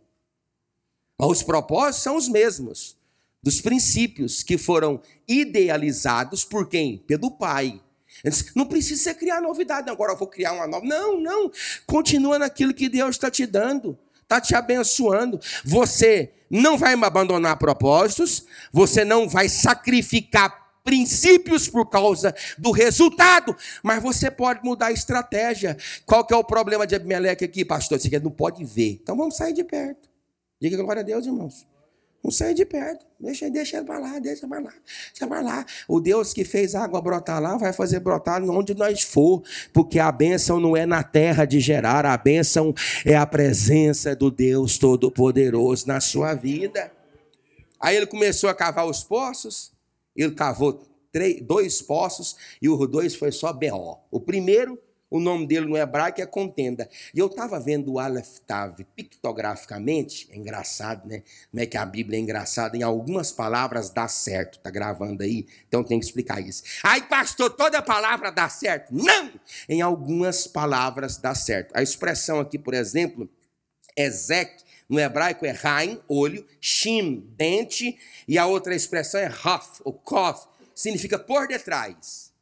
Os propósitos são os mesmos, dos princípios que foram idealizados por quem? Pelo Pai. Disse, não precisa você criar novidade, agora eu vou criar uma nova. Não, não. Continua naquilo que Deus está te dando, está te abençoando. Você não vai abandonar propósitos, você não vai sacrificar princípios por causa do resultado, mas você pode mudar a estratégia. Qual que é o problema de Abimeleque aqui, pastor? Você não pode ver. Então vamos sair de perto. Diga glória a Deus, irmãos. Não sai de perto. Deixa, deixa para lá, deixa para lá, deixa para lá. O Deus que fez a água brotar lá vai fazer brotar onde nós for, porque a bênção não é na terra de gerar, a bênção é a presença do Deus Todo-Poderoso na sua vida. Aí ele começou a cavar os poços, ele cavou três, dois poços e os dois foi só B.O. O primeiro o nome dele no hebraico é, é contenda. E eu estava vendo o Aleph Tav pictograficamente, é engraçado, né? Como é que a Bíblia é engraçada, em algumas palavras dá certo, tá gravando aí, então tem que explicar isso. Aí, pastor, toda palavra dá certo? Não! Em algumas palavras dá certo. A expressão aqui, por exemplo, Ezek, no hebraico é Rain, olho, Shim, dente, e a outra expressão é Raf, ou Kof, significa por detrás.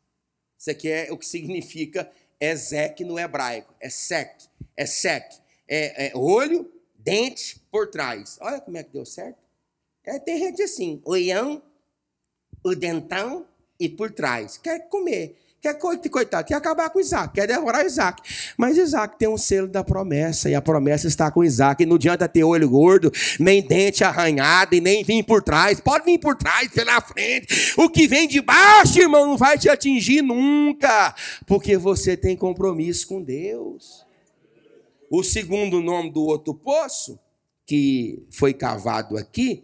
Isso aqui é o que significa é Zek no hebraico, é Sec, é Sec, é, é, olho, dente por trás. Olha como é que deu certo. É, tem gente assim, ião, o dentão e por trás. Quer comer. Quer é coitado, quer acabar com Isaac, quer devorar Isaac. Mas Isaac tem um selo da promessa, e a promessa está com Isaac. E não adianta ter olho gordo, nem dente arranhado, e nem vir por trás. Pode vir por trás, pela frente. O que vem de baixo, irmão, não vai te atingir nunca, porque você tem compromisso com Deus. O segundo nome do outro poço, que foi cavado aqui,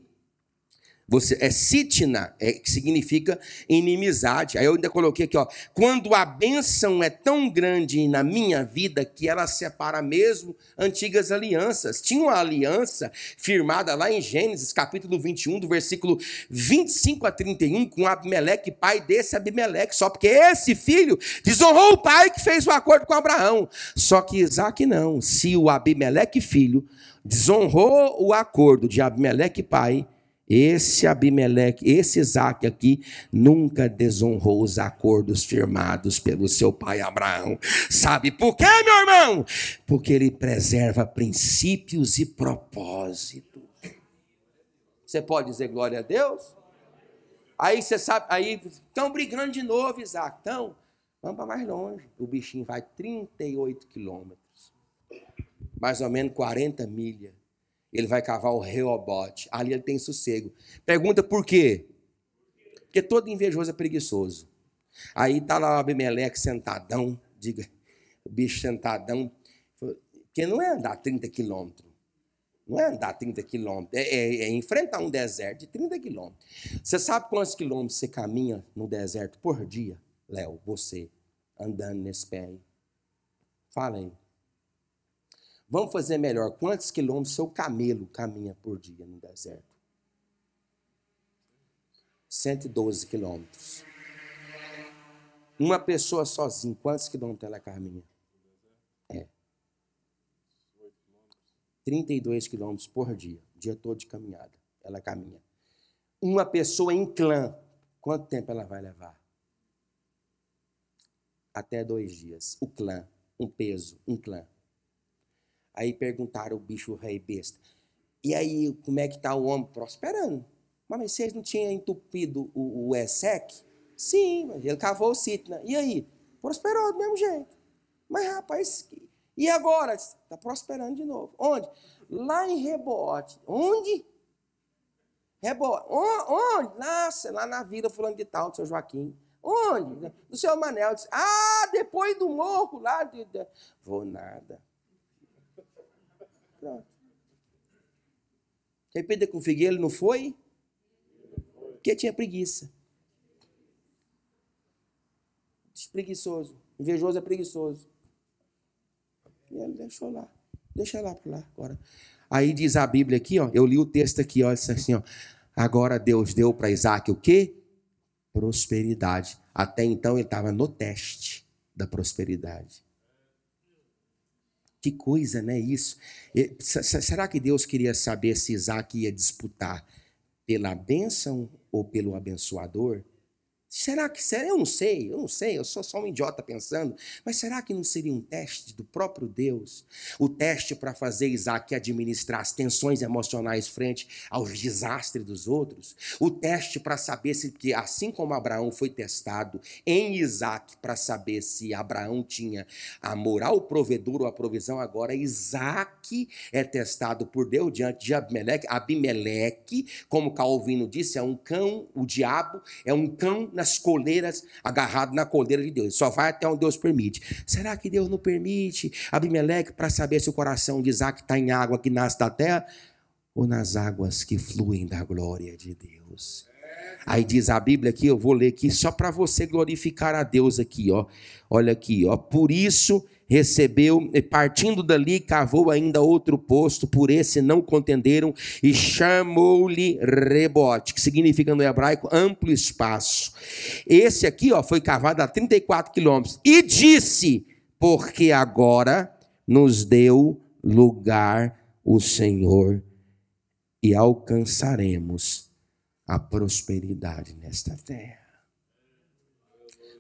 você é sitna, é, que significa inimizade. Aí eu ainda coloquei aqui, ó, quando a bênção é tão grande na minha vida que ela separa mesmo antigas alianças. Tinha uma aliança firmada lá em Gênesis, capítulo 21, do versículo 25 a 31, com Abimeleque, pai desse Abimeleque, só porque esse filho desonrou o pai que fez o acordo com Abraão. Só que Isaac não. Se o Abimeleque filho desonrou o acordo de Abimeleque pai, esse Abimeleque, esse Isaac aqui, nunca desonrou os acordos firmados pelo seu pai Abraão. Sabe por quê, meu irmão? Porque ele preserva princípios e propósitos. Você pode dizer glória a Deus? Aí você sabe, aí estão brigando de novo, Isaac. Então, vamos para mais longe. O bichinho vai 38 quilômetros, mais ou menos 40 milhas ele vai cavar o Reobote. Ali ele tem sossego. Pergunta por quê? Porque todo invejoso é preguiçoso. Aí está lá o Abimeleque sentadão, diga, o bicho sentadão. Porque não é andar 30 quilômetros. Não é andar 30 quilômetros, é, é, é, enfrentar um deserto de 30 quilômetros. Você sabe quantos quilômetros você caminha no deserto por dia, Léo, você, andando nesse pé aí? Fala aí. Vamos fazer melhor. Quantos quilômetros seu camelo caminha por dia no deserto? 112 quilômetros. Uma pessoa sozinha, quantos quilômetros ela caminha? É. 32 quilômetros por dia, dia todo de caminhada. Ela caminha. Uma pessoa em clã, quanto tempo ela vai levar? Até dois dias. O clã, um peso, um clã. Aí perguntaram o bicho rei besta. E aí, como é que tá o homem prosperando? Mas vocês não tinham entupido o, o ESEC? Sim, ele cavou o sítio, né? E aí? Prosperou do mesmo jeito. Mas, rapaz, e agora? Está prosperando de novo. Onde? Lá em Rebote. Onde? Rebote. Onde? Nossa, lá na vida fulano de tal, do seu Joaquim. Onde? Do seu Manel. ah, depois do morro lá. De... Vou nada. Pronto. De repente com o Figueiredo não foi? Porque tinha preguiça. Despreguiçoso. Invejoso é preguiçoso. E ele deixou lá. Deixa lá para lá agora. Aí diz a Bíblia aqui, ó, eu li o texto aqui, ó, assim, ó. Agora Deus deu para Isaac o quê? Prosperidade. Até então ele estava no teste da prosperidade. Que coisa, né? Isso. Será que Deus queria saber se Isaac ia disputar pela bênção ou pelo abençoador? Será que será? Eu não sei, eu não sei, eu sou só um idiota pensando, mas será que não seria um teste do próprio Deus? O teste para fazer Isaac administrar as tensões emocionais frente aos desastres dos outros? O teste para saber se, que, assim como Abraão foi testado em Isaac, para saber se Abraão tinha a moral provedor ou a provisão, agora Isaac é testado por Deus diante de Abimeleque. Abimeleque, como Calvino disse, é um cão, o diabo é um cão nas coleiras, agarrado na coleira de Deus. Só vai até onde Deus permite. Será que Deus não permite Abimeleque para saber se o coração de Isaac está em água que nasce da terra ou nas águas que fluem da glória de Deus? Aí diz a Bíblia aqui, eu vou ler aqui só para você glorificar a Deus aqui, ó. Olha aqui, ó. Por isso recebeu, e partindo dali, cavou ainda outro posto, por esse não contenderam, e chamou-lhe rebote, que significa no hebraico amplo espaço. Esse aqui ó, foi cavado a 34 quilômetros, e disse: Porque agora nos deu lugar o Senhor, e alcançaremos a prosperidade nesta terra.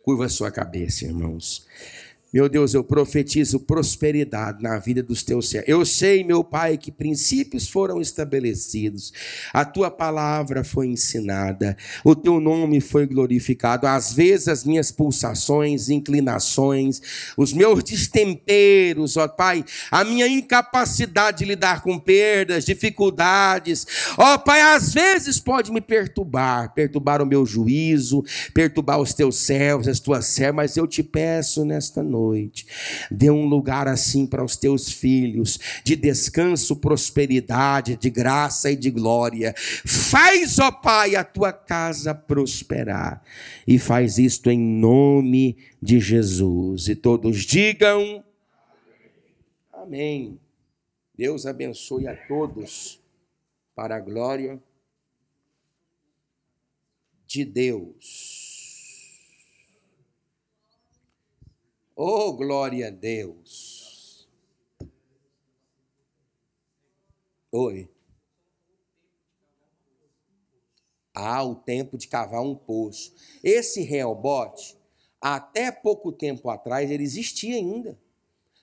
Curva sua cabeça, irmãos. Meu Deus, eu profetizo prosperidade na vida dos teus servos. Eu sei, meu Pai, que princípios foram estabelecidos, a tua palavra foi ensinada, o teu nome foi glorificado. Às vezes, as minhas pulsações, inclinações, os meus destemperos, ó Pai, a minha incapacidade de lidar com perdas, dificuldades, ó Pai, às vezes pode me perturbar, perturbar o meu juízo, perturbar os teus servos, as tuas servas, mas eu te peço nesta noite noite. Dê um lugar assim para os teus filhos, de descanso, prosperidade, de graça e de glória. Faz, ó Pai, a tua casa prosperar. E faz isto em nome de Jesus. E todos digam: Amém. Deus abençoe a todos para a glória de Deus. Oh, glória a Deus! Oi. Há ah, o tempo de cavar um poço. Esse realbote, até pouco tempo atrás, ele existia ainda.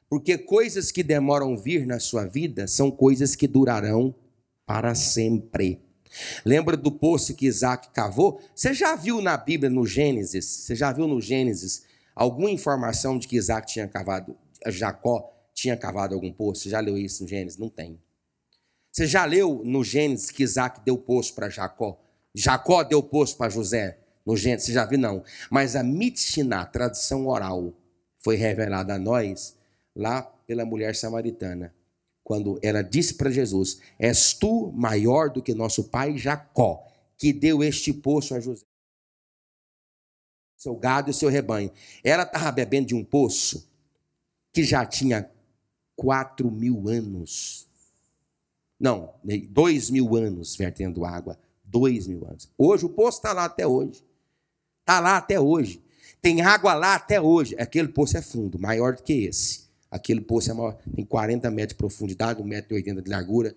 Porque coisas que demoram vir na sua vida são coisas que durarão para sempre. Lembra do poço que Isaac cavou? Você já viu na Bíblia, no Gênesis? Você já viu no Gênesis alguma informação de que Isaac tinha cavado, Jacó tinha cavado algum poço? Você já leu isso no Gênesis? Não tem. Você já leu no Gênesis que Isaac deu poço para Jacó? Jacó deu poço para José? No Gênesis, você já viu? Não. Mas a Mitchiná, tradição oral, foi revelada a nós lá pela mulher samaritana, quando ela disse para Jesus: És tu maior do que nosso pai Jacó, que deu este poço a José seu gado e seu rebanho. Ela estava bebendo de um poço que já tinha quatro mil anos. Não, dois mil anos vertendo água. Dois mil anos. Hoje o poço está lá até hoje. Está lá até hoje. Tem água lá até hoje. Aquele poço é fundo, maior do que esse. Aquele poço é maior, tem 40 metros de profundidade, 1,80m de largura,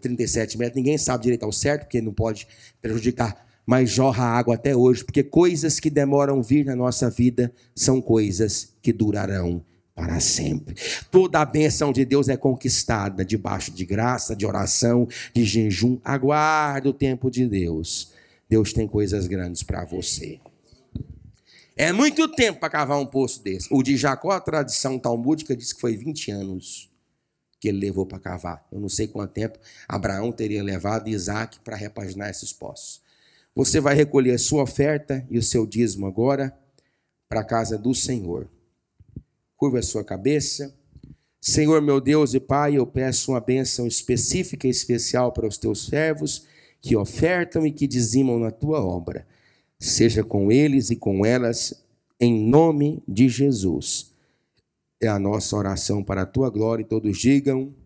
37 metros. Ninguém sabe direito ao certo, porque não pode prejudicar mas jorra água até hoje, porque coisas que demoram vir na nossa vida são coisas que durarão para sempre. Toda a bênção de Deus é conquistada debaixo de graça, de oração, de jejum. Aguarde o tempo de Deus. Deus tem coisas grandes para você. É muito tempo para cavar um poço desse. O de Jacó, a tradição talmúdica, diz que foi 20 anos que ele levou para cavar. Eu não sei quanto tempo Abraão teria levado Isaac para repaginar esses poços. Você vai recolher a sua oferta e o seu dízimo agora para a casa do Senhor. Curva a sua cabeça. Senhor, meu Deus e Pai, eu peço uma bênção específica e especial para os teus servos que ofertam e que dizimam na tua obra. Seja com eles e com elas, em nome de Jesus. É a nossa oração para a tua glória e todos digam.